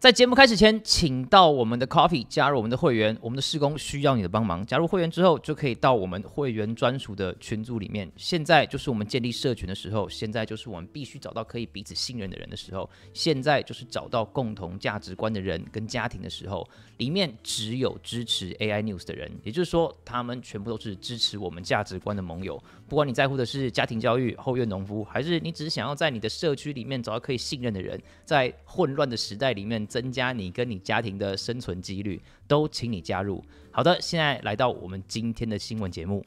在节目开始前，请到我们的 Coffee 加入我们的会员。我们的施工需要你的帮忙。加入会员之后，就可以到我们会员专属的群组里面。现在就是我们建立社群的时候，现在就是我们必须找到可以彼此信任的人的时候，现在就是找到共同价值观的人跟家庭的时候。里面只有支持 AI News 的人，也就是说，他们全部都是支持我们价值观的盟友。不管你在乎的是家庭教育、后院农夫，还是你只是想要在你的社区里面找到可以信任的人，在混乱的时代里面。增加你跟你家庭的生存几率，都请你加入。好的，现在来到我们今天的新闻节目。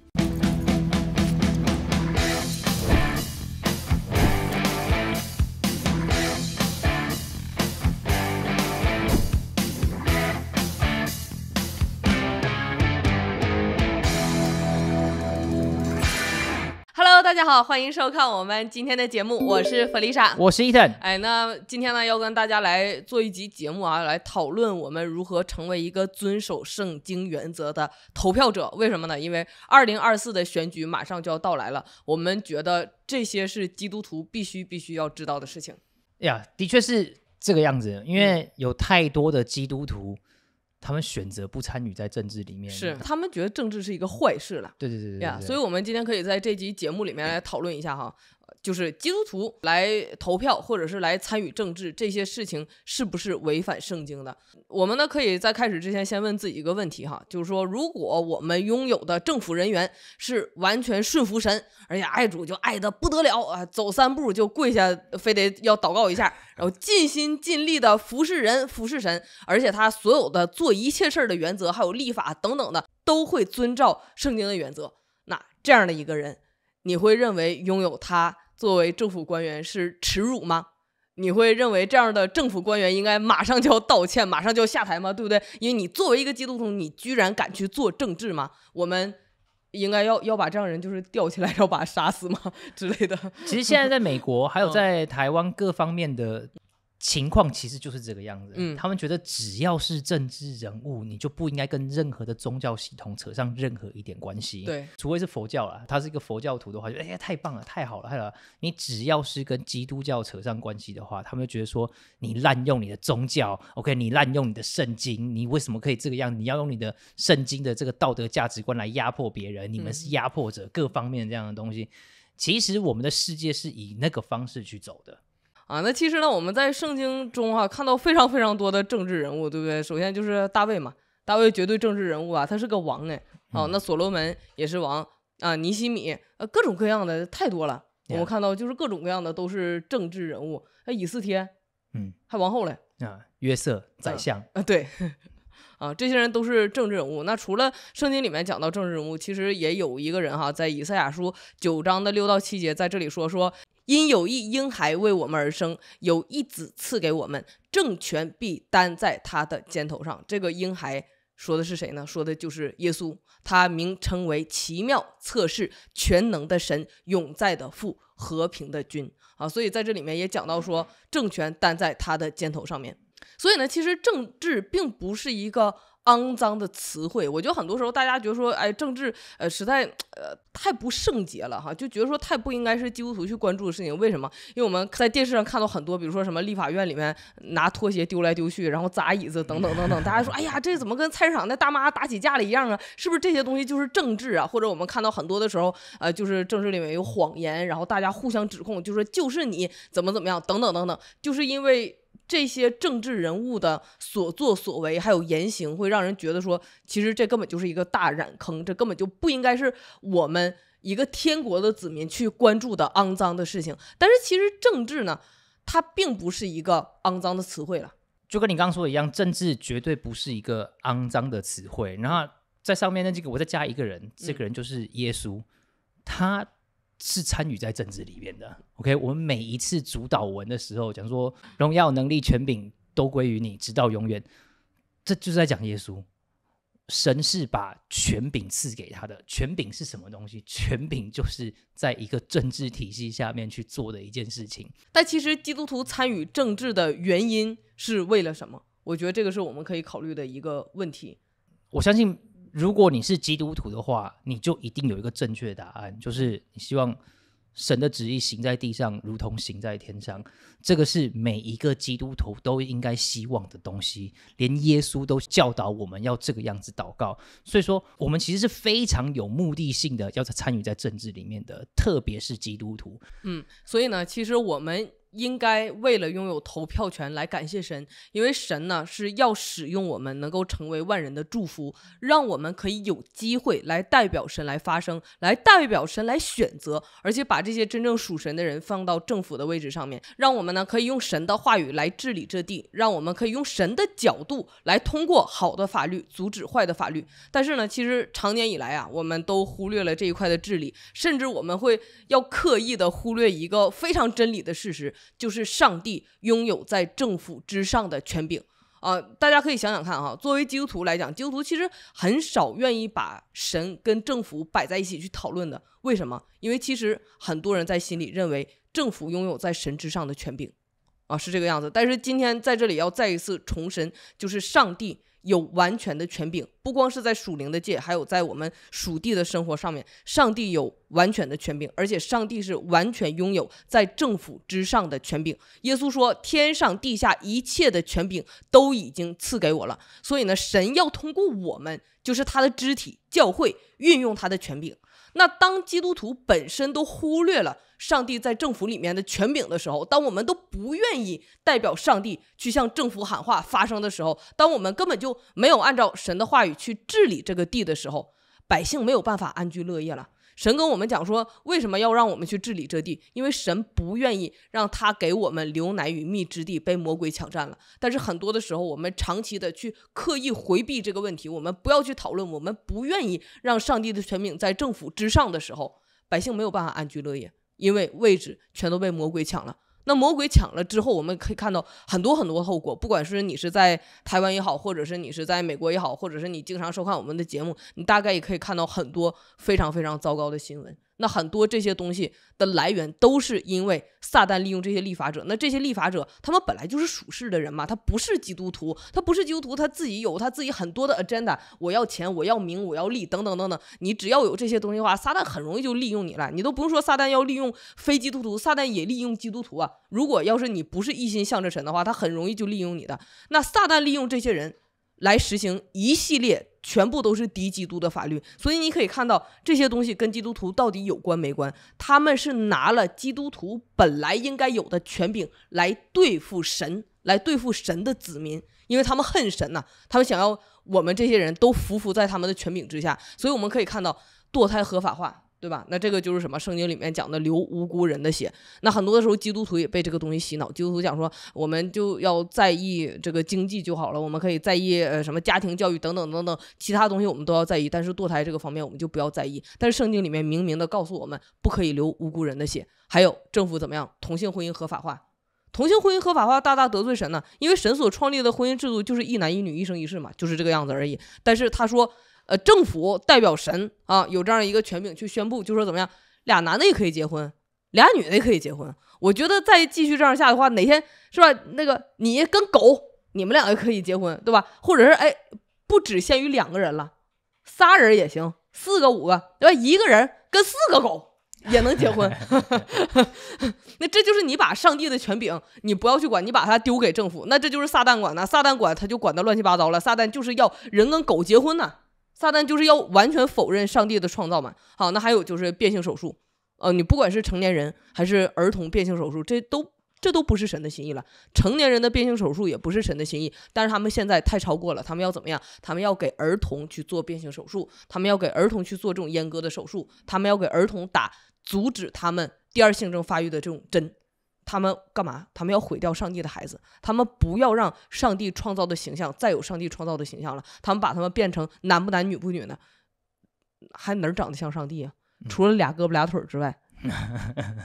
大家好，欢迎收看我们今天的节目，我是弗丽莎，我是伊藤。哎，那今天呢，要跟大家来做一集节目啊，来讨论我们如何成为一个遵守圣经原则的投票者？为什么呢？因为二零二四的选举马上就要到来了，我们觉得这些是基督徒必须必须要知道的事情。呀，的确是这个样子，因为有太多的基督徒。他们选择不参与在政治里面，是他们觉得政治是一个坏事了。对对对对呀，所以我们今天可以在这集节目里面来讨论一下哈。就是基督徒来投票，或者是来参与政治，这些事情是不是违反圣经的？我们呢，可以在开始之前先问自己一个问题哈，就是说，如果我们拥有的政府人员是完全顺服神，而且爱主就爱的不得了啊，走三步就跪下，非得要祷告一下，然后尽心尽力的服侍人、服侍神，而且他所有的做一切事儿的原则，还有立法等等的，都会遵照圣经的原则，那这样的一个人。你会认为拥有他作为政府官员是耻辱吗？你会认为这样的政府官员应该马上就要道歉，马上就要下台吗？对不对？因为你作为一个基督徒，你居然敢去做政治吗？我们应该要要把这样人就是吊起来，要把他杀死吗 之类的？其实现在在美国还有在台湾各方面的。情况其实就是这个样子。嗯，他们觉得只要是政治人物，你就不应该跟任何的宗教系统扯上任何一点关系。对，除非是佛教啦，他是一个佛教徒的话，就哎呀太棒了，太好了，太好了。你只要是跟基督教扯上关系的话，他们就觉得说你滥用你的宗教，OK，你滥用你的圣经，你为什么可以这个样？你要用你的圣经的这个道德价值观来压迫别人？你们是压迫者，各方面这样的东西。其实我们的世界是以那个方式去走的。啊，那其实呢，我们在圣经中哈看到非常非常多的政治人物，对不对？首先就是大卫嘛，大卫绝对政治人物啊，他是个王呢。好，那所罗门也是王啊，尼西米呃，各种各样的太多了。我们看到就是各种各样的都是政治人物，那以四天，嗯，还王后嘞啊，约瑟宰相啊，对。啊，这些人都是政治人物。那除了圣经里面讲到政治人物，其实也有一个人哈，在以赛亚书九章的六到七节，在这里说说，因有一婴孩为我们而生，有一子赐给我们，政权必担在他的肩头上。这个婴孩说的是谁呢？说的就是耶稣，他名称为奇妙测试、全能的神、永在的父、和平的君。啊，所以在这里面也讲到说，政权担在他的肩头上面。所以呢，其实政治并不是一个肮脏的词汇。我觉得很多时候大家觉得说，哎，政治，呃，实在，呃，太不圣洁了哈，就觉得说太不应该是基督徒去关注的事情。为什么？因为我们在电视上看到很多，比如说什么，立法院里面拿拖鞋丢来丢去，然后砸椅子，等等等等。大家说，哎呀，这怎么跟菜市场那大妈打起架了一样啊？是不是这些东西就是政治啊？或者我们看到很多的时候，呃，就是政治里面有谎言，然后大家互相指控，就说就是你怎么怎么样，等等等等，就是因为。这些政治人物的所作所为，还有言行，会让人觉得说，其实这根本就是一个大染坑，这根本就不应该是我们一个天国的子民去关注的肮脏的事情。但是其实政治呢，它并不是一个肮脏的词汇了，就跟你刚刚说的一样，政治绝对不是一个肮脏的词汇。然后在上面那几个，我再加一个人，这个人就是耶稣，他。是参与在政治里面的，OK？我们每一次主导文的时候，讲说荣耀、能力、权柄都归于你，直到永远，这就是在讲耶稣。神是把权柄赐给他的，权柄是什么东西？权柄就是在一个政治体系下面去做的一件事情。但其实基督徒参与政治的原因是为了什么？我觉得这个是我们可以考虑的一个问题。我相信。如果你是基督徒的话，你就一定有一个正确的答案，就是你希望神的旨意行在地上，如同行在天上。这个是每一个基督徒都应该希望的东西，连耶稣都教导我们要这个样子祷告。所以说，我们其实是非常有目的性的，要在参与在政治里面的，特别是基督徒。嗯，所以呢，其实我们。应该为了拥有投票权来感谢神，因为神呢是要使用我们，能够成为万人的祝福，让我们可以有机会来代表神来发声，来代表神来选择，而且把这些真正属神的人放到政府的位置上面，让我们呢可以用神的话语来治理这地，让我们可以用神的角度来通过好的法律阻止坏的法律。但是呢，其实长年以来啊，我们都忽略了这一块的治理，甚至我们会要刻意的忽略一个非常真理的事实。就是上帝拥有在政府之上的权柄啊！大家可以想想看哈，作为基督徒来讲，基督徒其实很少愿意把神跟政府摆在一起去讨论的。为什么？因为其实很多人在心里认为政府拥有在神之上的权柄啊，是这个样子。但是今天在这里要再一次重申，就是上帝。有完全的权柄，不光是在属灵的界，还有在我们属地的生活上面。上帝有完全的权柄，而且上帝是完全拥有在政府之上的权柄。耶稣说：“天上地下一切的权柄都已经赐给我了。”所以呢，神要通过我们，就是他的肢体教会，运用他的权柄。那当基督徒本身都忽略了上帝在政府里面的权柄的时候，当我们都不愿意代表上帝去向政府喊话发声的时候，当我们根本就没有按照神的话语去治理这个地的时候，百姓没有办法安居乐业了。神跟我们讲说，为什么要让我们去治理这地？因为神不愿意让他给我们留奶与蜜之地被魔鬼抢占了。但是很多的时候，我们长期的去刻意回避这个问题，我们不要去讨论，我们不愿意让上帝的权柄在政府之上的时候，百姓没有办法安居乐业，因为位置全都被魔鬼抢了。那魔鬼抢了之后，我们可以看到很多很多后果。不管是你是在台湾也好，或者是你是在美国也好，或者是你经常收看我们的节目，你大概也可以看到很多非常非常糟糕的新闻。那很多这些东西的来源都是因为撒旦利用这些立法者。那这些立法者，他们本来就是属世的人嘛，他不是基督徒，他不是基督徒，他自己有他自己很多的 agenda，我要钱，我要名，我要利，等等等等。你只要有这些东西的话，撒旦很容易就利用你了。你都不用说撒旦要利用非基督徒，撒旦也利用基督徒啊。如果要是你不是一心向着神的话，他很容易就利用你的。那撒旦利用这些人。来实行一系列全部都是敌基督的法律，所以你可以看到这些东西跟基督徒到底有关没关？他们是拿了基督徒本来应该有的权柄来对付神，来对付神的子民，因为他们恨神呐，他们想要我们这些人都服服在他们的权柄之下，所以我们可以看到堕胎合法化。对吧？那这个就是什么？圣经里面讲的流无辜人的血。那很多的时候，基督徒也被这个东西洗脑。基督徒讲说，我们就要在意这个经济就好了，我们可以在意呃什么家庭教育等等等等其他东西，我们都要在意，但是堕胎这个方面我们就不要在意。但是圣经里面明明的告诉我们，不可以流无辜人的血。还有政府怎么样？同性婚姻合法化，同性婚姻合法化大大得罪神呢，因为神所创立的婚姻制度就是一男一女一生一世嘛，就是这个样子而已。但是他说。呃，政府代表神啊，有这样一个权柄去宣布，就说怎么样，俩男的也可以结婚，俩女的也可以结婚。我觉得再继续这样下的话，哪天是吧？那个你跟狗，你们两个可以结婚，对吧？或者是哎，不只限于两个人了，仨人也行，四个五个，对吧？一个人跟四个狗也能结婚。那这就是你把上帝的权柄，你不要去管，你把它丢给政府，那这就是撒旦管的。撒旦管他就管得乱七八糟了。撒旦就是要人跟狗结婚呢。撒旦就是要完全否认上帝的创造嘛？好，那还有就是变性手术，呃，你不管是成年人还是儿童变性手术，这都这都不是神的心意了。成年人的变性手术也不是神的心意，但是他们现在太超过了，他们要怎么样？他们要给儿童去做变性手术，他们要给儿童去做这种阉割的手术，他们要给儿童打阻止他们第二性征发育的这种针。他们干嘛？他们要毁掉上帝的孩子。他们不要让上帝创造的形象再有上帝创造的形象了。他们把他们变成男不男女不女的，还哪儿长得像上帝啊？除了俩胳膊俩腿儿之外。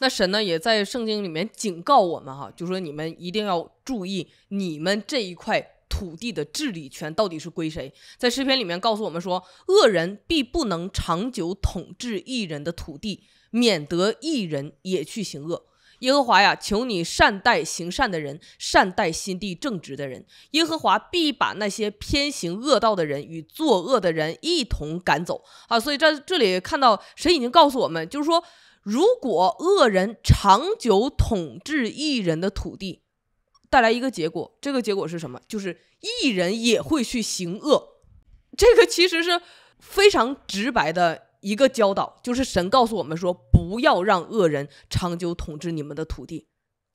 那神呢，也在圣经里面警告我们哈，就说你们一定要注意，你们这一块土地的治理权到底是归谁。在诗篇里面告诉我们说，恶人必不能长久统治一人的土地，免得一人也去行恶。耶和华呀，求你善待行善的人，善待心地正直的人。耶和华必把那些偏行恶道的人与作恶的人一同赶走啊！所以在这里看到，神已经告诉我们，就是说，如果恶人长久统治一人的土地，带来一个结果，这个结果是什么？就是一人也会去行恶。这个其实是非常直白的。一个教导就是神告诉我们说，不要让恶人长久统治你们的土地。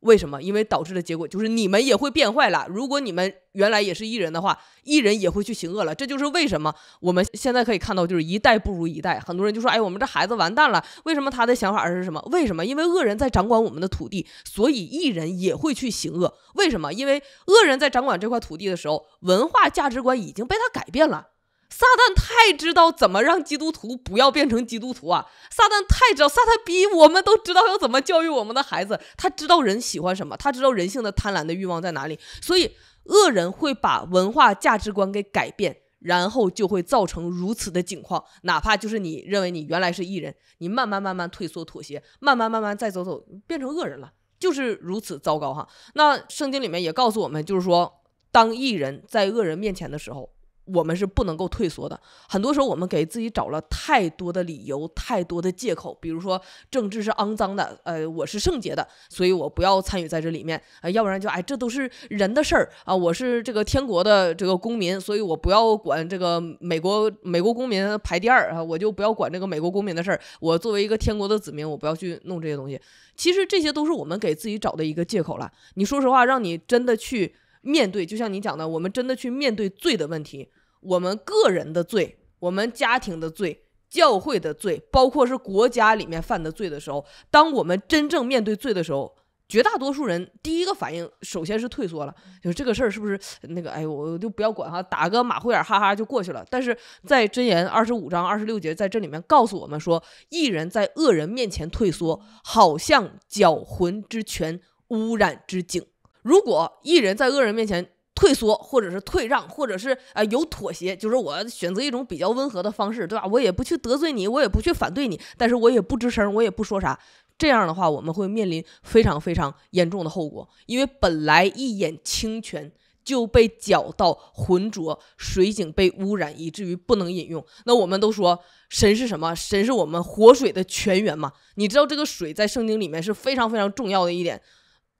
为什么？因为导致的结果就是你们也会变坏了。如果你们原来也是艺人的话，艺人也会去行恶了。这就是为什么我们现在可以看到就是一代不如一代。很多人就说：“哎，我们这孩子完蛋了。”为什么？他的想法是什么？为什么？因为恶人在掌管我们的土地，所以艺人也会去行恶。为什么？因为恶人在掌管这块土地的时候，文化价值观已经被他改变了。撒旦太知道怎么让基督徒不要变成基督徒啊！撒旦太知道，撒旦逼我们都知道要怎么教育我们的孩子。他知道人喜欢什么，他知道人性的贪婪的欲望在哪里，所以恶人会把文化价值观给改变，然后就会造成如此的境况。哪怕就是你认为你原来是异人，你慢慢慢慢退缩妥协，慢慢慢慢再走走，变成恶人了，就是如此糟糕哈。那圣经里面也告诉我们，就是说，当异人在恶人面前的时候。我们是不能够退缩的。很多时候，我们给自己找了太多的理由、太多的借口。比如说，政治是肮脏的，呃，我是圣洁的，所以我不要参与在这里面啊。要不然就哎，这都是人的事儿啊。我是这个天国的这个公民，所以我不要管这个美国美国公民排第二啊，我就不要管这个美国公民的事儿。我作为一个天国的子民，我不要去弄这些东西。其实这些都是我们给自己找的一个借口了。你说实话，让你真的去。面对，就像你讲的，我们真的去面对罪的问题，我们个人的罪，我们家庭的罪，教会的罪，包括是国家里面犯的罪的时候，当我们真正面对罪的时候，绝大多数人第一个反应首先是退缩了，就是这个事儿是不是那个？哎，我就不要管哈，打个马虎眼，哈哈就过去了。但是在箴言二十五章二十六节在这里面告诉我们说，一人在恶人面前退缩，好像搅浑之泉，污染之井。如果一人在恶人面前退缩，或者是退让，或者是啊有妥协，就是我选择一种比较温和的方式，对吧？我也不去得罪你，我也不去反对你，但是我也不吱声，我也不说啥。这样的话，我们会面临非常非常严重的后果，因为本来一眼清泉就被搅到浑浊，水井被污染，以至于不能饮用。那我们都说神是什么？神是我们活水的泉源嘛？你知道这个水在圣经里面是非常非常重要的一点，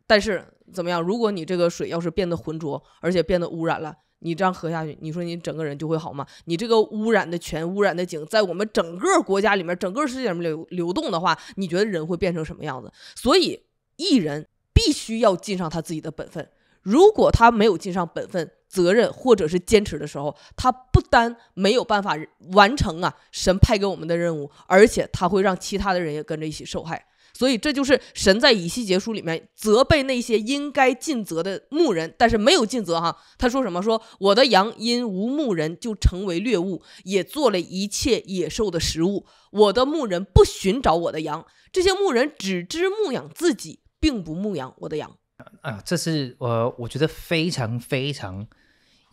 但是。怎么样？如果你这个水要是变得浑浊，而且变得污染了，你这样喝下去，你说你整个人就会好吗？你这个污染的泉、污染的井，在我们整个国家里面、整个世界里面流流动的话，你觉得人会变成什么样子？所以，艺人必须要尽上他自己的本分。如果他没有尽上本分、责任或者是坚持的时候，他不单没有办法完成啊神派给我们的任务，而且他会让其他的人也跟着一起受害。所以这就是神在以西结书里面责备那些应该尽责的牧人，但是没有尽责哈。他说什么？说我的羊因无牧人就成为掠物，也做了一切野兽的食物。我的牧人不寻找我的羊，这些牧人只知牧养自己，并不牧养我的羊。啊，这是呃，我觉得非常非常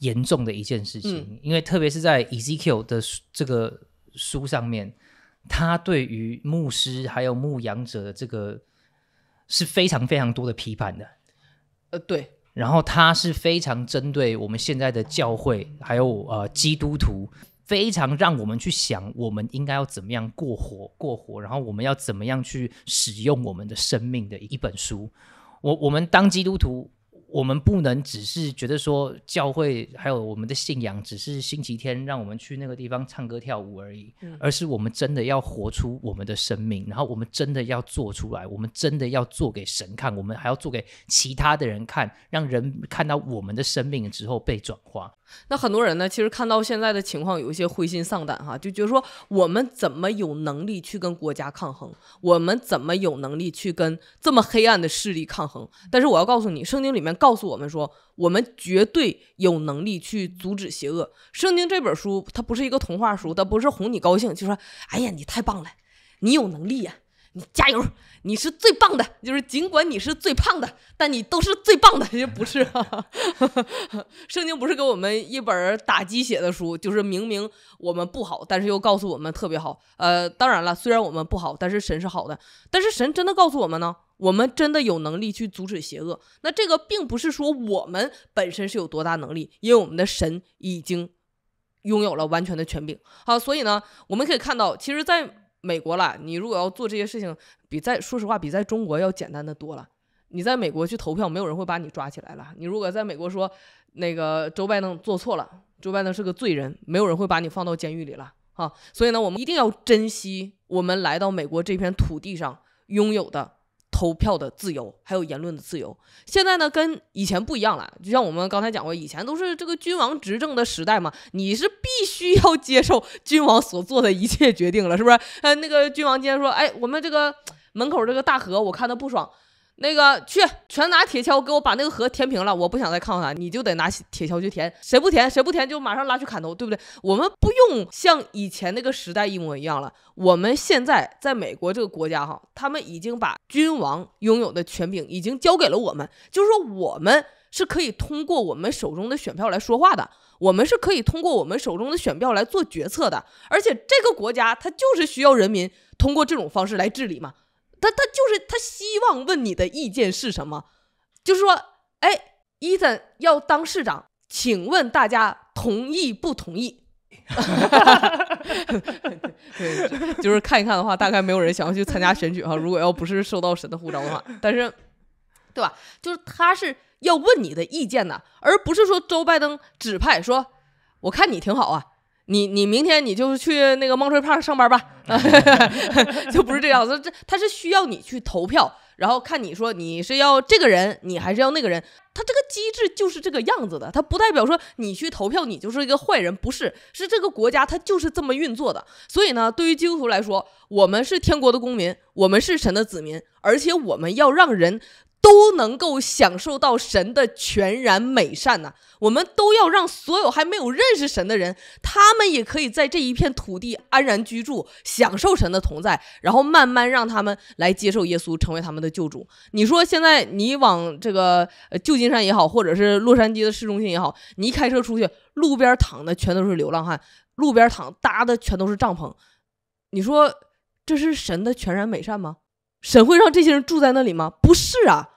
严重的一件事情，因为特别是在 Ezekiel 的这个书上面，他对于牧师还有牧羊者的这个是非常非常多的批判的。呃，对，然后他是非常针对我们现在的教会还有呃基督徒，非常让我们去想我们应该要怎么样过活过活，然后我们要怎么样去使用我们的生命的一本书。我我们当基督徒，我们不能只是觉得说教会还有我们的信仰，只是星期天让我们去那个地方唱歌跳舞而已，而是我们真的要活出我们的生命，然后我们真的要做出来，我们真的要做给神看，我们还要做给其他的人看，让人看到我们的生命之后被转化。那很多人呢，其实看到现在的情况，有一些灰心丧胆哈，就觉得说我们怎么有能力去跟国家抗衡？我们怎么有能力去跟这么黑暗的势力抗衡？但是我要告诉你，圣经里面告诉我们说，我们绝对有能力去阻止邪恶。圣经这本书它不是一个童话书，它不是哄你高兴，就说哎呀你太棒了，你有能力呀。你加油，你是最棒的。就是尽管你是最胖的，但你都是最棒的，也不是？圣经不是给我们一本打鸡血的书，就是明明我们不好，但是又告诉我们特别好。呃，当然了，虽然我们不好，但是神是好的。但是神真的告诉我们呢，我们真的有能力去阻止邪恶。那这个并不是说我们本身是有多大能力，因为我们的神已经拥有了完全的权柄。好，所以呢，我们可以看到，其实，在美国了，你如果要做这些事情，比在说实话比在中国要简单的多了。你在美国去投票，没有人会把你抓起来了。你如果在美国说那个周拜登做错了，周拜登是个罪人，没有人会把你放到监狱里了。哈，所以呢，我们一定要珍惜我们来到美国这片土地上拥有的。投票的自由，还有言论的自由，现在呢跟以前不一样了。就像我们刚才讲过，以前都是这个君王执政的时代嘛，你是必须要接受君王所做的一切决定了，是不是？呃，那个君王今天说，哎，我们这个门口这个大河，我看他不爽。那个去全拿铁锹给我把那个河填平了，我不想再看看，你就得拿铁锹去填，谁不填谁不填就马上拉去砍头，对不对？我们不用像以前那个时代一模一样了，我们现在在美国这个国家哈，他们已经把君王拥有的权柄已经交给了我们，就是说我们是可以通过我们手中的选票来说话的，我们是可以通过我们手中的选票来做决策的，而且这个国家它就是需要人民通过这种方式来治理嘛。他他就是他希望问你的意见是什么，就是说，哎，伊森要当市长，请问大家同意不同意？对，就是看一看的话，大概没有人想要去参加选举哈。如果要不是受到神的护召的话，但是，对吧？就是他是要问你的意见呢，而不是说周拜登指派说，我看你挺好啊。你你明天你就去那个梦吹胖上班吧，就不是这样子，这他是需要你去投票，然后看你说你是要这个人，你还是要那个人，他这个机制就是这个样子的，他不代表说你去投票你就是一个坏人，不是，是这个国家他就是这么运作的，所以呢，对于基督徒来说，我们是天国的公民，我们是神的子民，而且我们要让人。都能够享受到神的全然美善呐！我们都要让所有还没有认识神的人，他们也可以在这一片土地安然居住，享受神的同在，然后慢慢让他们来接受耶稣，成为他们的救主。你说，现在你往这个旧金山也好，或者是洛杉矶的市中心也好，你一开车出去，路边躺的全都是流浪汉，路边躺搭的全都是帐篷。你说这是神的全然美善吗？神会让这些人住在那里吗？不是啊！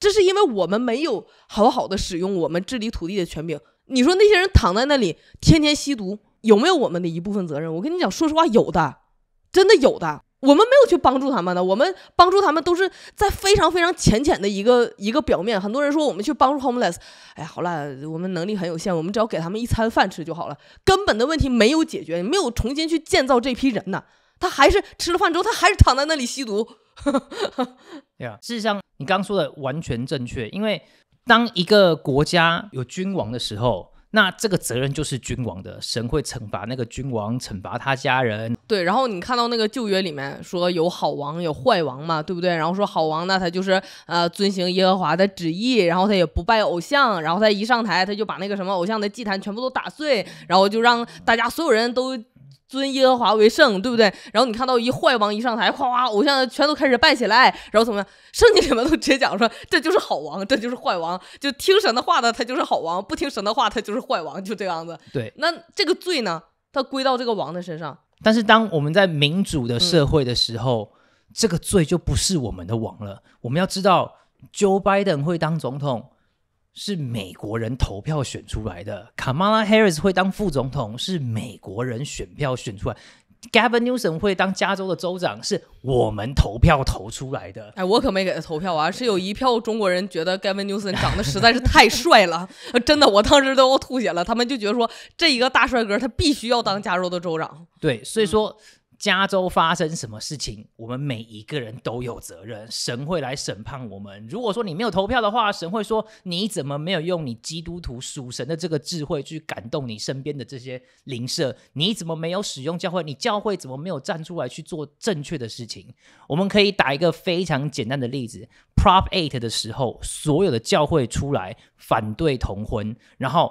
这是因为我们没有好好的使用我们治理土地的权柄。你说那些人躺在那里，天天吸毒，有没有我们的一部分责任？我跟你讲，说实话，有的，真的有的。我们没有去帮助他们呢，我们帮助他们都是在非常非常浅浅的一个一个表面。很多人说我们去帮助 homeless，哎呀，好了，我们能力很有限，我们只要给他们一餐饭吃就好了，根本的问题没有解决，没有重新去建造这批人呢，他还是吃了饭之后，他还是躺在那里吸毒。对啊，事实上你刚刚说的完全正确，因为当一个国家有君王的时候，那这个责任就是君王的，神会惩罚那个君王，惩罚他家人。对，然后你看到那个旧约里面说有好王有坏王嘛，对不对？然后说好王呢，他就是呃遵行耶和华的旨意，然后他也不拜偶像，然后他一上台他就把那个什么偶像的祭坛全部都打碎，然后就让大家所有人都。尊耶和华为圣，对不对？然后你看到一坏王一上台，哗哗偶像全都开始拜起来，然后怎么样？圣经里面都直接讲说，这就是好王，这就是坏王，就听神的话的他就是好王，不听神的话他就是坏王，就这样子。对，那这个罪呢，他归到这个王的身上。但是当我们在民主的社会的时候，这个罪就不是我们的王了。我们要知道，Joe Biden 会当总统。是美国人投票选出来的，卡马拉·哈里斯会当副总统是美国人选票选出来，g a v i n Newsom 会当加州的州长是我们投票投出来的。哎，我可没给他投票啊，是有一票中国人觉得 Gavin Gavin 文·纽森长得实在是太帅了，真的，我当时都要吐血了。他们就觉得说，这一个大帅哥他必须要当加州的州长。对，所以说。加州发生什么事情，我们每一个人都有责任。神会来审判我们。如果说你没有投票的话，神会说你怎么没有用你基督徒属神的这个智慧去感动你身边的这些邻舍？你怎么没有使用教会？你教会怎么没有站出来去做正确的事情？我们可以打一个非常简单的例子：Prop Eight 的时候，所有的教会出来反对同婚，然后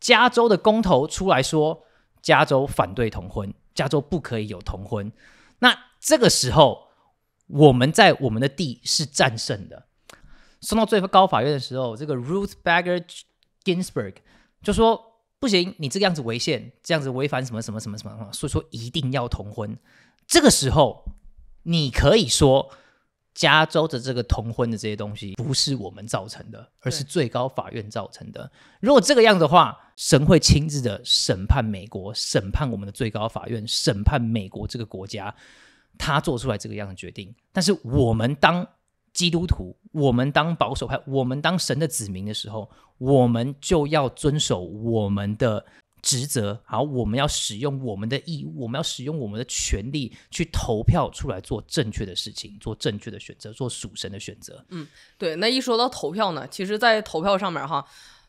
加州的公投出来说加州反对同婚。加州不可以有同婚，那这个时候我们在我们的地是战胜的。送到最高法院的时候，这个 Ruth Bader Ginsburg 就说：不行，你这个样子违宪，这样子违反什么什么什么什么，所以说一定要同婚。这个时候你可以说。加州的这个同婚的这些东西不是我们造成的，而是最高法院造成的。如果这个样的话，神会亲自的审判美国，审判我们的最高法院，审判美国这个国家，他做出来这个样的决定。但是我们当基督徒，我们当保守派，我们当神的子民的时候，我们就要遵守我们的。职责好，我们要使用我们的义务，我们要使用我们的权利去投票出来做正确的事情，做正确的选择，做属神的选择。嗯，对，那一说到投票呢，其实，在投票上面哈，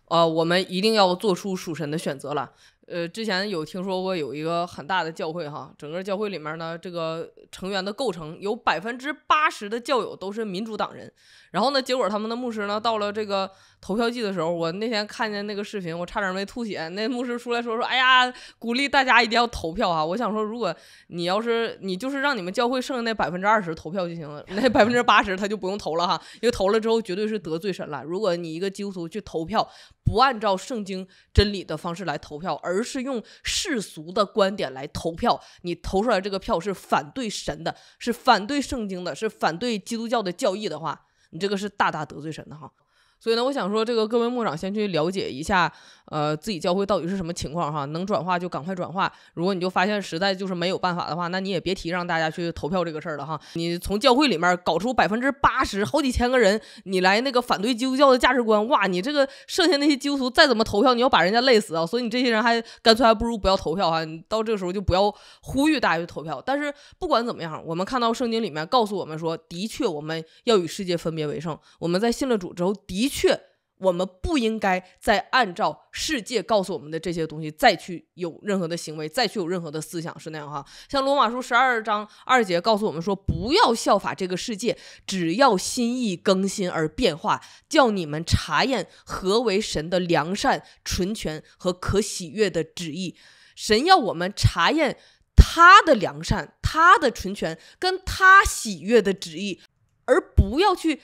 呃，我们一定要做出属神的选择了。呃，之前有听说过有一个很大的教会哈，整个教会里面呢，这个成员的构成有百分之八十的教友都是民主党人，然后呢，结果他们的牧师呢到了这个投票季的时候，我那天看见那个视频，我差点没吐血。那牧师出来说说，哎呀，鼓励大家一定要投票啊！我想说，如果你要是你就是让你们教会剩下那百分之二十投票就行了，那百分之八十他就不用投了哈，因为投了之后绝对是得罪神了。如果你一个基督徒去投票。不按照圣经真理的方式来投票，而是用世俗的观点来投票。你投出来这个票是反对神的，是反对圣经的，是反对基督教的教义的话，你这个是大大得罪神的哈。所以呢，我想说，这个各位牧长先去了解一下。呃，自己教会到底是什么情况哈？能转化就赶快转化。如果你就发现实在就是没有办法的话，那你也别提让大家去投票这个事儿了哈。你从教会里面搞出百分之八十，好几千个人，你来那个反对基督教的价值观，哇，你这个剩下那些基督徒再怎么投票，你要把人家累死啊！所以你这些人还干脆还不如不要投票你到这个时候就不要呼吁大家去投票。但是不管怎么样，我们看到圣经里面告诉我们说，的确我们要与世界分别为圣。我们在信了主之后，的确。我们不应该再按照世界告诉我们的这些东西再去有任何的行为，再去有任何的思想是那样哈。像罗马书十二章二节告诉我们说，不要效法这个世界，只要心意更新而变化，叫你们查验何为神的良善、纯全和可喜悦的旨意。神要我们查验他的良善、他的纯全跟他喜悦的旨意，而不要去。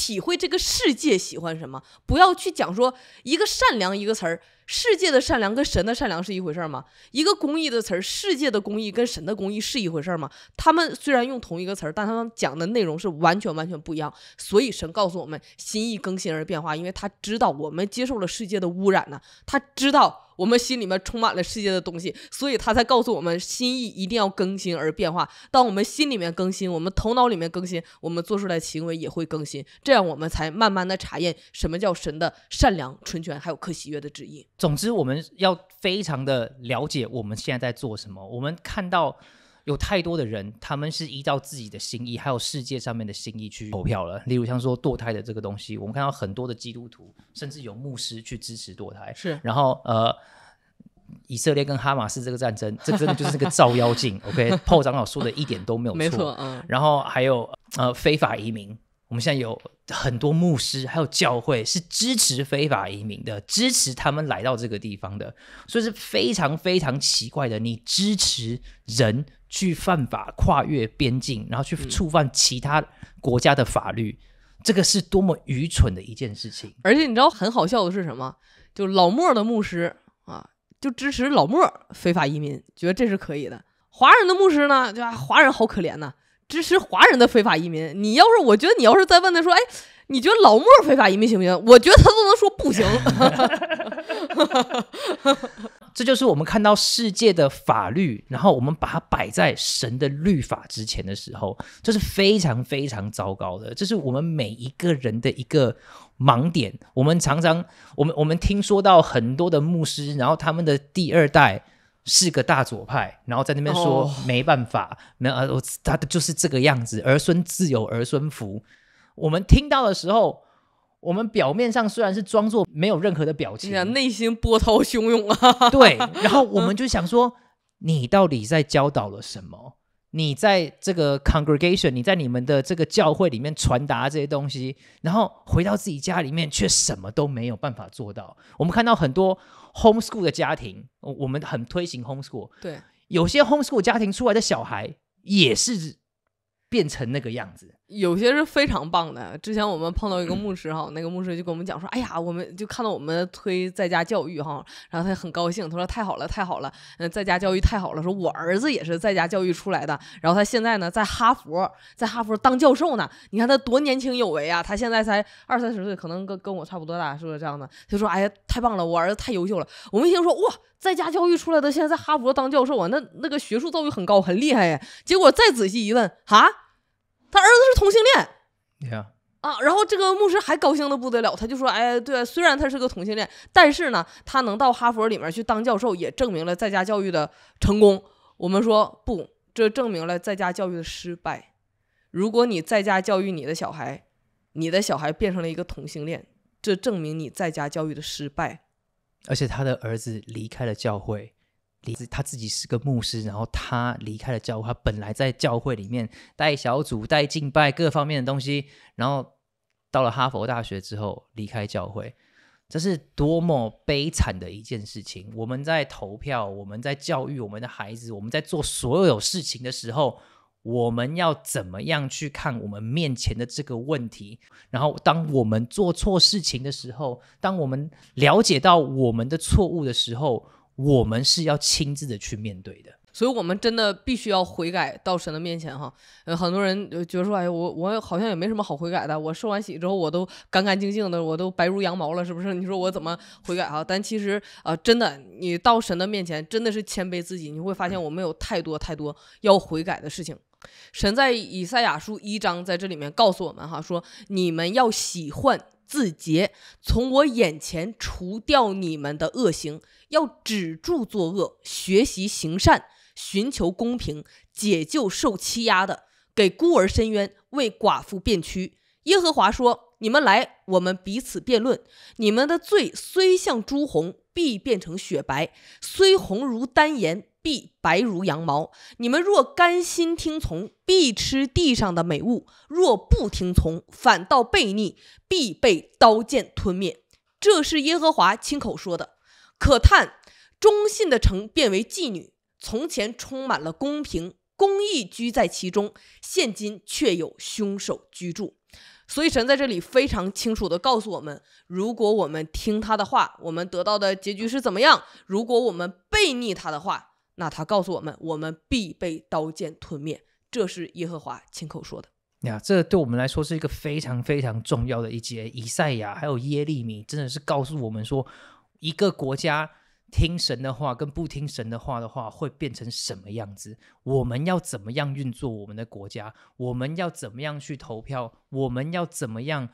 体会这个世界喜欢什么，不要去讲说一个善良一个词儿，世界的善良跟神的善良是一回事吗？一个公益的词儿，世界的公益跟神的公益是一回事吗？他们虽然用同一个词儿，但他们讲的内容是完全完全不一样。所以神告诉我们，心意更新而变化，因为他知道我们接受了世界的污染呢，他知道。我们心里面充满了世界的东西，所以他才告诉我们，心意一定要更新而变化。当我们心里面更新，我们头脑里面更新，我们做出来行为也会更新。这样我们才慢慢的查验什么叫神的善良、纯全，还有可喜悦的旨意。总之，我们要非常的了解我们现在在做什么。我们看到。有太多的人，他们是依照自己的心意，还有世界上面的心意去投票了。例如像说堕胎的这个东西，我们看到很多的基督徒，甚至有牧师去支持堕胎。是，然后呃，以色列跟哈马斯这个战争，这真的就是个照妖镜。OK，炮长老说的一点都没有错。没错然后还有呃非法移民，我们现在有很多牧师，还有教会是支持非法移民的，支持他们来到这个地方的，所以是非常非常奇怪的。你支持人。去犯法、跨越边境，然后去触犯其他国家的法律，这个是多么愚蠢的一件事情！而且你知道很好笑的是什么？就老莫的牧师啊，就支持老莫非法移民，觉得这是可以的。华人的牧师呢，就华人好可怜呐，支持华人的非法移民。你要是我觉得你要是再问他说，哎，你觉得老莫非法移民行不行？我觉得他都能说不行。这就是我们看到世界的法律，然后我们把它摆在神的律法之前的时候，这是非常非常糟糕的。这是我们每一个人的一个盲点。我们常常，我们我们听说到很多的牧师，然后他们的第二代是个大左派，然后在那边说没办法，那呃，我他的就是这个样子。儿孙自有儿孙福。我们听到的时候。我们表面上虽然是装作没有任何的表情，内心波涛汹涌啊。对，然后我们 就想说，你到底在教导了什么？你在这个 congregation，你在你们的这个教会里面传达这些东西，然后回到自己家里面却什么都没有办法做到。我们看到很多 homeschool 的家庭，我们很推行 homeschool，对，有些 homeschool 家庭出来的小孩也是变成那个样子。有些是非常棒的。之前我们碰到一个牧师哈，那个牧师就跟我们讲说：“哎呀，我们就看到我们推在家教育哈，然后他很高兴，他说太好了，太好了，嗯，在家教育太好了。说我儿子也是在家教育出来的，然后他现在呢在哈佛，在哈佛当教授呢。你看他多年轻有为啊，他现在才二三十岁，可能跟跟我差不多大，是不是这样的？他说：哎呀，太棒了，我儿子太优秀了。我们一听说哇，在家教育出来的现在在哈佛当教授啊，那那个学术造诣很高，很厉害呀。结果再仔细一问啊。他儿子是同性恋，呀啊！然后这个牧师还高兴的不得了，他就说：“哎，对，虽然他是个同性恋，但是呢，他能到哈佛里面去当教授，也证明了在家教育的成功。”我们说不，这证明了在家教育的失败。如果你在家教育你的小孩，你的小孩变成了一个同性恋，这证明你在家教育的失败。而且他的儿子离开了教会。他自己是个牧师，然后他离开了教会。他本来在教会里面带小组、带敬拜各方面的东西，然后到了哈佛大学之后离开教会，这是多么悲惨的一件事情！我们在投票，我们在教育我们的孩子，我们在做所有事情的时候，我们要怎么样去看我们面前的这个问题？然后，当我们做错事情的时候，当我们了解到我们的错误的时候。我们是要亲自的去面对的，所以，我们真的必须要悔改到神的面前哈。呃，很多人觉得说，哎，我我好像也没什么好悔改的，我受完洗之后，我都干干净净的，我都白如羊毛了，是不是？你说我怎么悔改啊？但其实，呃，真的，你到神的面前，真的是谦卑自己，你会发现，我们有太多太多要悔改的事情。神在以赛亚书一章在这里面告诉我们哈，说你们要喜欢。自洁，从我眼前除掉你们的恶行，要止住作恶，学习行善，寻求公平，解救受欺压的，给孤儿伸冤，为寡妇辩屈。耶和华说：“你们来，我们彼此辩论。你们的罪虽像朱红，必变成雪白；虽红如丹颜。”必白如羊毛。你们若甘心听从，必吃地上的美物；若不听从，反倒悖逆，必被刀剑吞灭。这是耶和华亲口说的。可叹忠信的城变为妓女，从前充满了公平、公义，居在其中，现今却有凶手居住。所以神在这里非常清楚地告诉我们：如果我们听他的话，我们得到的结局是怎么样；如果我们悖逆他的话，那他告诉我们，我们必被刀剑吞灭，这是耶和华亲口说的呀。这对我们来说是一个非常非常重要的一节。以赛亚还有耶利米真的是告诉我们说，一个国家听神的话跟不听神的话的话会变成什么样子？我们要怎么样运作我们的国家？我们要怎么样去投票？我们要怎么样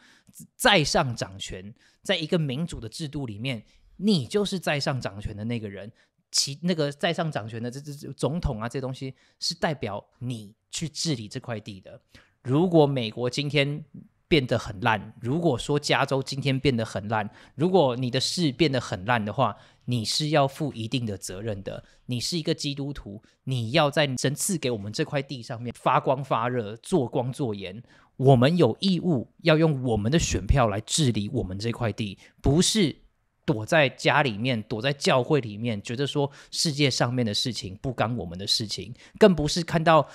在上掌权？在一个民主的制度里面，你就是在上掌权的那个人。其那个在上掌权的这这总统啊，这东西是代表你去治理这块地的。如果美国今天变得很烂，如果说加州今天变得很烂，如果你的事变得很烂的话，你是要负一定的责任的。你是一个基督徒，你要在神赐给我们这块地上面发光发热，做光做盐。我们有义务要用我们的选票来治理我们这块地，不是。躲在家里面，躲在教会里面，觉得说世界上面的事情不干我们的事情，更不是看到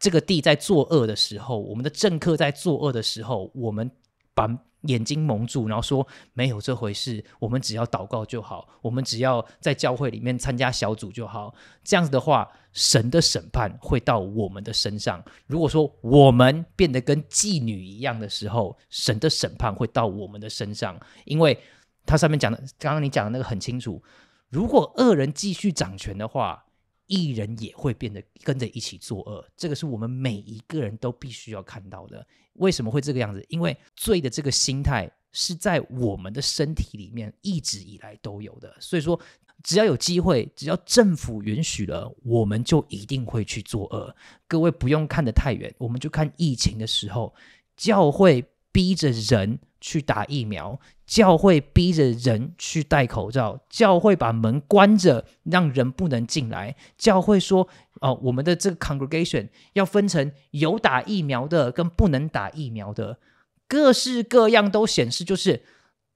这个地在作恶的时候，我们的政客在作恶的时候，我们把眼睛蒙住，然后说没有这回事，我们只要祷告就好，我们只要在教会里面参加小组就好。这样子的话，神的审判会到我们的身上。如果说我们变得跟妓女一样的时候，神的审判会到我们的身上，因为。它上面讲的，刚刚你讲的那个很清楚。如果恶人继续掌权的话，艺人也会变得跟着一起作恶。这个是我们每一个人都必须要看到的。为什么会这个样子？因为罪的这个心态是在我们的身体里面一直以来都有的。所以说，只要有机会，只要政府允许了，我们就一定会去作恶。各位不用看得太远，我们就看疫情的时候，教会逼着人。去打疫苗，教会逼着人去戴口罩，教会把门关着，让人不能进来。教会说：“哦，我们的这个 congregation 要分成有打疫苗的跟不能打疫苗的。”各式各样都显示，就是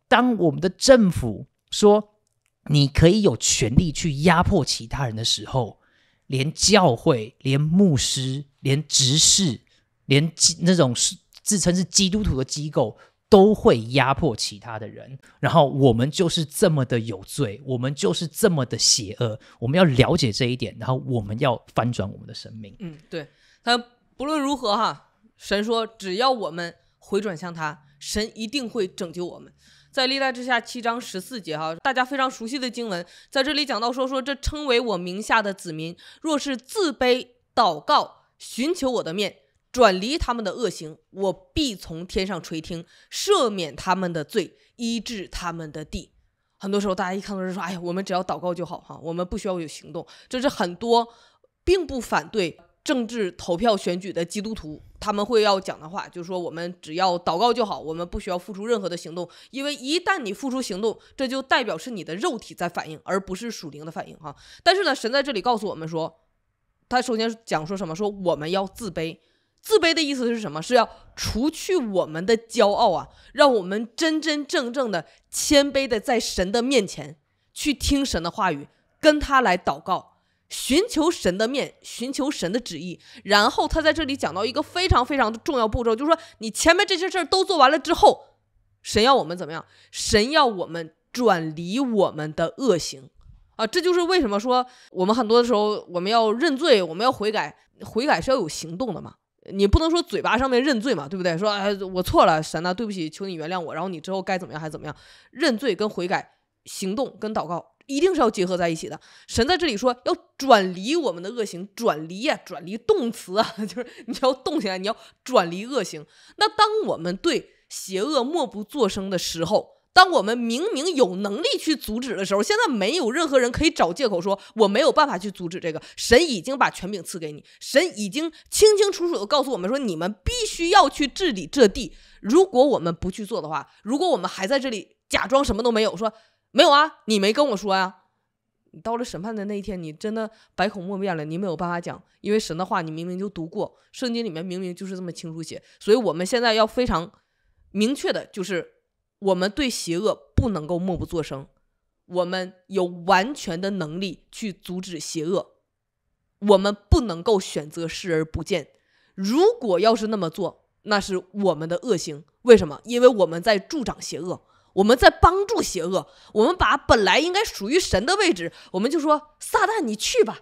当我们的政府说你可以有权利去压迫其他人的时候，连教会、连牧师、连执事、连那种自称是基督徒的机构。都会压迫其他的人，然后我们就是这么的有罪，我们就是这么的邪恶。我们要了解这一点，然后我们要翻转我们的生命。嗯，对。他不论如何哈，神说，只要我们回转向他，神一定会拯救我们。在历代之下七章十四节哈，大家非常熟悉的经文，在这里讲到说，说这称为我名下的子民，若是自卑、祷告、寻求我的面。转离他们的恶行，我必从天上垂听，赦免他们的罪，医治他们的地。很多时候，大家一看到就说：“哎，我们只要祷告就好，哈，我们不需要有行动。”这是很多并不反对政治投票选举的基督徒他们会要讲的话，就是说我们只要祷告就好，我们不需要付出任何的行动，因为一旦你付出行动，这就代表是你的肉体在反应，而不是属灵的反应，哈。但是呢，神在这里告诉我们说，他首先讲说什么？说我们要自卑。自卑的意思是什么？是要除去我们的骄傲啊，让我们真真正正的谦卑的在神的面前去听神的话语，跟他来祷告，寻求神的面，寻求神的旨意。然后他在这里讲到一个非常非常的重要步骤，就是说你前面这些事儿都做完了之后，神要我们怎么样？神要我们转离我们的恶行啊！这就是为什么说我们很多的时候我们要认罪，我们要悔改，悔改是要有行动的嘛。你不能说嘴巴上面认罪嘛，对不对？说哎，我错了，神啊，对不起，求你原谅我。然后你之后该怎么样还怎么样，认罪跟悔改行动跟祷告一定是要结合在一起的。神在这里说要转离我们的恶行，转离啊，转离动词啊，就是你要动起来，你要转离恶行。那当我们对邪恶默不作声的时候。当我们明明有能力去阻止的时候，现在没有任何人可以找借口说我没有办法去阻止这个。神已经把权柄赐给你，神已经清清楚楚的告诉我们说，你们必须要去治理这地。如果我们不去做的话，如果我们还在这里假装什么都没有，说没有啊，你没跟我说呀，你到了审判的那一天，你真的百口莫辩了，你没有办法讲，因为神的话你明明就读过，圣经里面明明就是这么清楚写。所以，我们现在要非常明确的就是。我们对邪恶不能够默不作声，我们有完全的能力去阻止邪恶，我们不能够选择视而不见。如果要是那么做，那是我们的恶行。为什么？因为我们在助长邪恶，我们在帮助邪恶。我们把本来应该属于神的位置，我们就说撒旦，你去吧。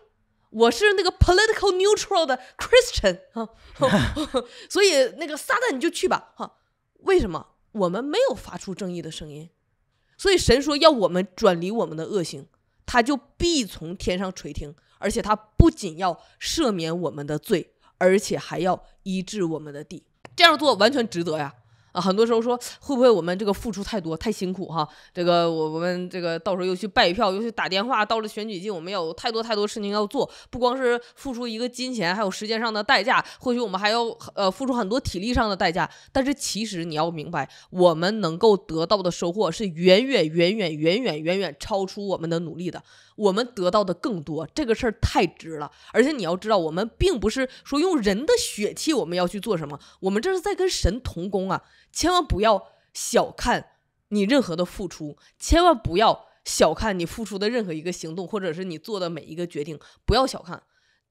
我是那个 political neutral 的 Christian 哈 所以那个撒旦你就去吧哈。为什么？我们没有发出正义的声音，所以神说要我们转离我们的恶行，他就必从天上垂听，而且他不仅要赦免我们的罪，而且还要医治我们的地。这样做完全值得呀。啊，很多时候说会不会我们这个付出太多太辛苦哈？这个我我们这个到时候又去拜票，又去打电话，到了选举季，我们有太多太多事情要做，不光是付出一个金钱，还有时间上的代价，或许我们还要呃付出很多体力上的代价。但是其实你要明白，我们能够得到的收获是远远远远远远远远超出我们的努力的。我们得到的更多，这个事儿太值了。而且你要知道，我们并不是说用人的血气，我们要去做什么，我们这是在跟神同工啊！千万不要小看你任何的付出，千万不要小看你付出的任何一个行动，或者是你做的每一个决定，不要小看。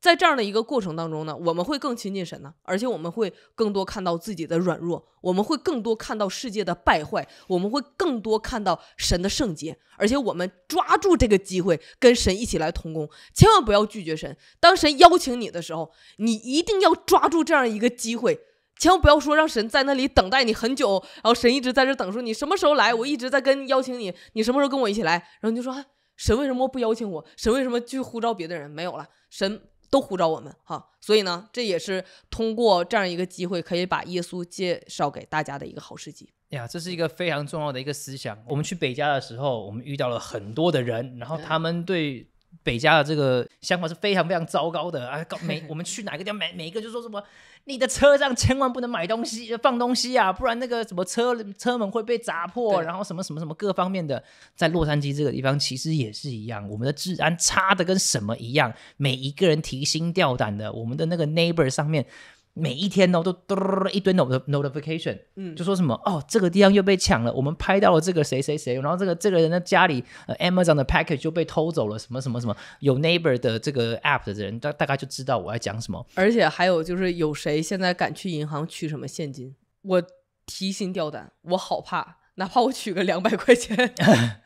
在这样的一个过程当中呢，我们会更亲近神呢，而且我们会更多看到自己的软弱，我们会更多看到世界的败坏，我们会更多看到神的圣洁，而且我们抓住这个机会跟神一起来同工，千万不要拒绝神。当神邀请你的时候，你一定要抓住这样一个机会，千万不要说让神在那里等待你很久，然后神一直在这等说你，什么时候来，我一直在跟邀请你，你什么时候跟我一起来，然后你就说神为什么不邀请我，神为什么去呼召别的人，没有了，神。都呼召我们哈，所以呢，这也是通过这样一个机会，可以把耶稣介绍给大家的一个好时机。哎呀，这是一个非常重要的一个思想。我们去北加的时候，我们遇到了很多的人，然后他们对。北加的这个想法是非常非常糟糕的啊！每 我们去哪个地方，每每一个就说什么，你的车上千万不能买东西、放东西啊，不然那个什么车车门会被砸破，然后什么什么什么各方面的，在洛杉矶这个地方其实也是一样，我们的治安差的跟什么一样，每一个人提心吊胆的，我们的那个 neighbor 上面。每一天呢，都嘟嘟嘟一堆的 notification，嗯，就说什么哦，这个地方又被抢了，我们拍到了这个谁谁谁，然后这个这个人的家里 Amazon 的 package 就被偷走了，什么什么什么，有 neighbor 的这个 app 的人大大概就知道我要讲什么。而且还有就是，有谁现在敢去银行取什么现金？我提心吊胆，我好怕，哪怕我取个两百块钱。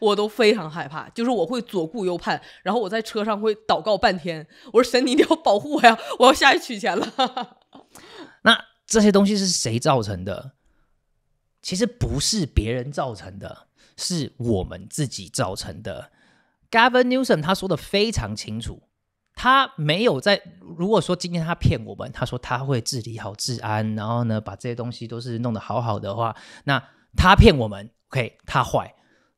我都非常害怕，就是我会左顾右盼，然后我在车上会祷告半天。我说：“神，你一定要保护我呀！我要下去取钱了。”那这些东西是谁造成的？其实不是别人造成的，是我们自己造成的。Gavin Newsom 他说的非常清楚，他没有在。如果说今天他骗我们，他说他会治理好治安，然后呢把这些东西都是弄得好好的话，那他骗我们，OK，他坏。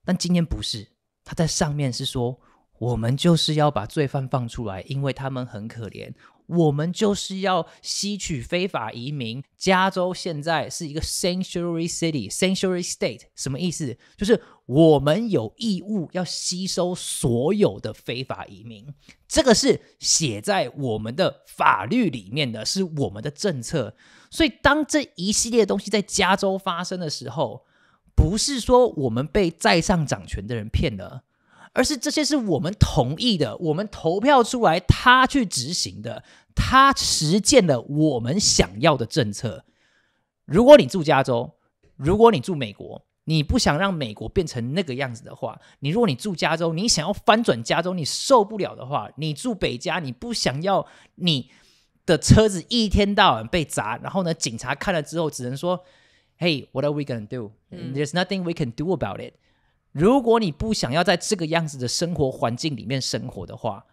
但今天不是，他在上面是说，我们就是要把罪犯放出来，因为他们很可怜。我们就是要吸取非法移民。加州现在是一个 sanctuary city，sanctuary state，什么意思？就是我们有义务要吸收所有的非法移民。这个是写在我们的法律里面的，是我们的政策。所以，当这一系列东西在加州发生的时候，不是说我们被在上掌权的人骗了，而是这些是我们同意的，我们投票出来，他去执行的，他实践了我们想要的政策。如果你住加州，如果你住美国，你不想让美国变成那个样子的话，你如果你住加州，你想要翻转加州，你受不了的话，你住北加，你不想要你的车子一天到晚被砸，然后呢，警察看了之后只能说。Hey, what are we g o n n a o do? There's nothing we can do about it. 如果你不想要在这个样子的生活环境里面生活的话，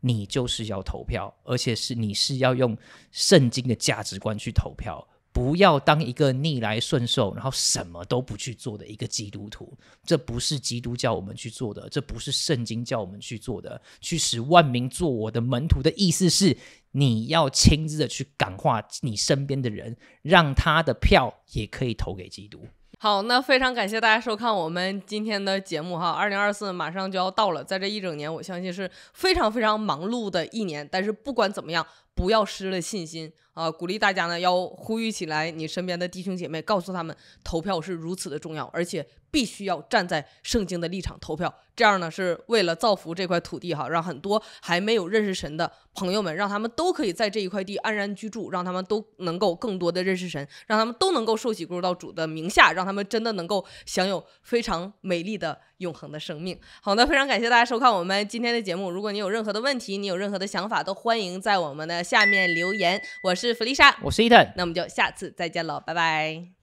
你就是要投票，而且是你是要用圣经的价值观去投票，不要当一个逆来顺受，然后什么都不去做的一个基督徒。这不是基督教我们去做的，这不是圣经叫我们去做的。去使万民做我的门徒的意思是。你要亲自的去感化你身边的人，让他的票也可以投给基督。好，那非常感谢大家收看我们今天的节目哈。二零二四马上就要到了，在这一整年，我相信是非常非常忙碌的一年。但是不管怎么样，不要失了信心。啊！鼓励大家呢，要呼吁起来，你身边的弟兄姐妹，告诉他们投票是如此的重要，而且必须要站在圣经的立场投票。这样呢，是为了造福这块土地哈，让很多还没有认识神的朋友们，让他们都可以在这一块地安然居住，让他们都能够更多的认识神，让他们都能够受洗归入到主的名下，让他们真的能够享有非常美丽的永恒的生命。好的，非常感谢大家收看我们今天的节目。如果你有任何的问题，你有任何的想法，都欢迎在我们的下面留言。我是。是弗丽莎，我是伊藤，那我们就下次再见了，拜拜。